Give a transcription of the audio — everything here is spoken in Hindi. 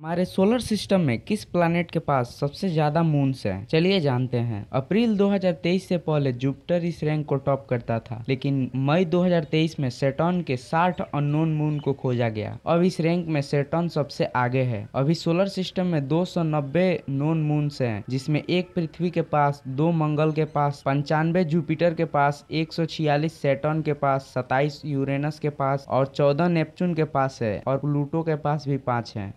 हमारे सोलर सिस्टम में किस प्लानट के पास सबसे ज़्यादा मून्स हैं? चलिए जानते हैं अप्रैल 2023 से पहले जुपिटर इस रैंक को टॉप करता था लेकिन मई 2023 में सेटॉन के 60 अननोन मून को खोजा गया अब इस रैंक में सेटॉन सबसे आगे है अभी सोलर सिस्टम में 290 नोन मून्स है जिसमे एक पृथ्वी के पास दो मंगल के पास पंचानवे जुपिटर के पास एक सेटॉन के पास सताइस यूरेनस के पास और चौदह नेपचून के पास है और प्लूटो के पास भी पाँच है